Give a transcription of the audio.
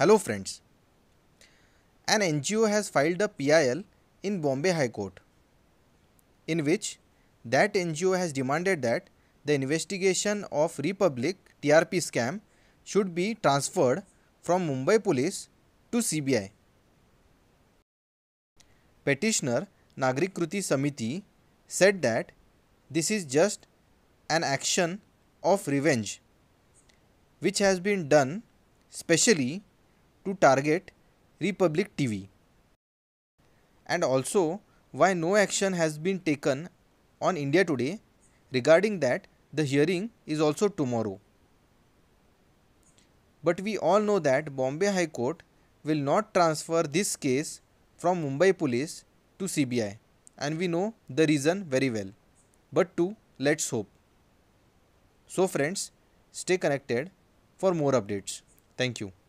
Hello friends. An NGO has filed a PIL in Bombay High Court in which that NGO has demanded that the investigation of Republic TRP scam should be transferred from Mumbai police to CBI. Petitioner Nagrik Kruti Samiti said that this is just an action of revenge which has been done specially to target Republic TV? And also, why no action has been taken on India Today regarding that the hearing is also tomorrow. But we all know that Bombay High Court will not transfer this case from Mumbai police to CBI and we know the reason very well. But to let's hope. So friends, stay connected for more updates. Thank you.